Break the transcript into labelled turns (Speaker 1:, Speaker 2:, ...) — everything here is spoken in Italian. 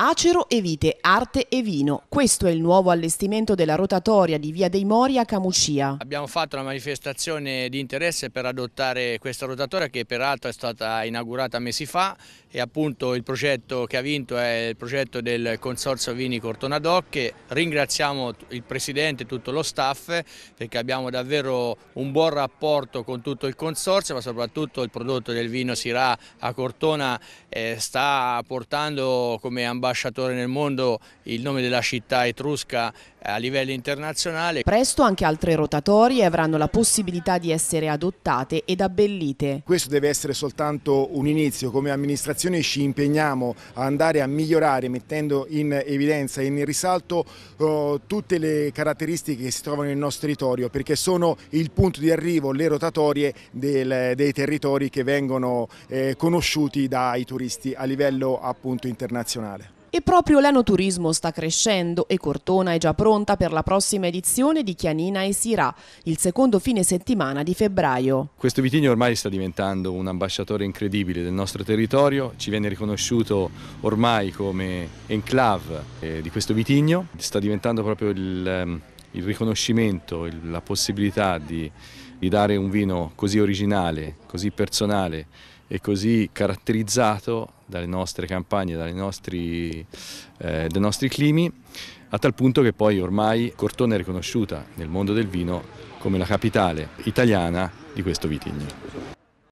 Speaker 1: Acero e vite, arte e vino. Questo è il nuovo allestimento della rotatoria di Via dei Mori a Camuscia.
Speaker 2: Abbiamo fatto una manifestazione di interesse per adottare questa rotatoria che peraltro è stata inaugurata mesi fa e appunto il progetto che ha vinto è il progetto del Consorzio Vini Cortona ringraziamo il Presidente e tutto lo staff perché abbiamo davvero un buon rapporto con tutto il Consorzio ma soprattutto il prodotto del vino Sirà a Cortona eh, sta portando come ambasciatore ambasciatore nel mondo, il nome della città etrusca eh, a livello internazionale.
Speaker 1: Presto anche altre rotatorie avranno la possibilità di essere adottate ed abbellite. Questo
Speaker 3: deve essere soltanto un inizio, come amministrazione ci impegniamo a andare a migliorare mettendo in evidenza e in risalto uh, tutte le caratteristiche che si trovano nel nostro territorio perché sono il punto di arrivo, le rotatorie del, dei territori che vengono eh, conosciuti dai turisti a livello appunto internazionale.
Speaker 1: E proprio l'enoturismo sta crescendo e Cortona è già pronta per la prossima edizione di Chianina e Sirà, il secondo fine settimana di febbraio.
Speaker 4: Questo vitigno ormai sta diventando un ambasciatore incredibile del nostro territorio, ci viene riconosciuto ormai come enclave eh, di questo vitigno, sta diventando proprio il, ehm, il riconoscimento, la possibilità di, di dare un vino così originale, così personale e così caratterizzato dalle nostre campagne, dai nostri, eh, dai nostri climi, a tal punto che poi ormai Cortona è riconosciuta nel mondo del vino come la capitale italiana di questo vitigno.